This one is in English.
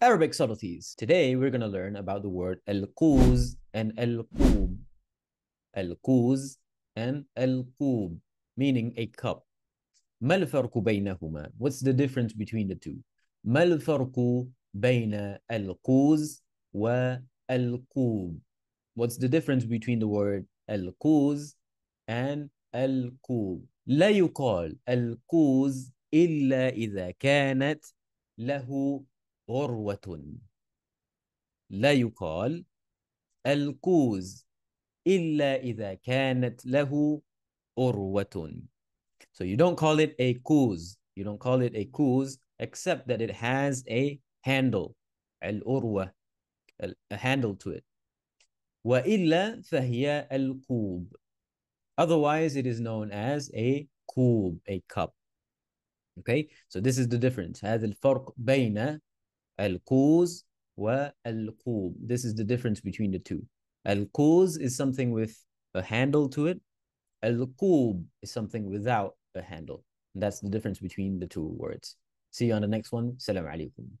Arabic subtleties. Today, we're going to learn about the word al-quz and al kub. Al-quz and al kub, meaning a cup. ما الفرق بينهما? What's the difference between the two? ما الفرق بين el kub? What's the difference between the word kuz and kub? لا يقال القوز إلا إذا كانت له عروة لا يقال الكوز إلا إذا كانت له عروة So you don't call it a كوز You don't call it a كوز except that it has a handle العروة a handle to it وإلا فهي الكوب Otherwise, it is known as a كوب, a cup. Okay, so this is the difference. هذا الفرق بين al والقوب. This is the difference between the two. Al القوز is something with a handle to it. Al kub is something without a handle. That's the difference between the two words. See you on the next one. Salam alaikum.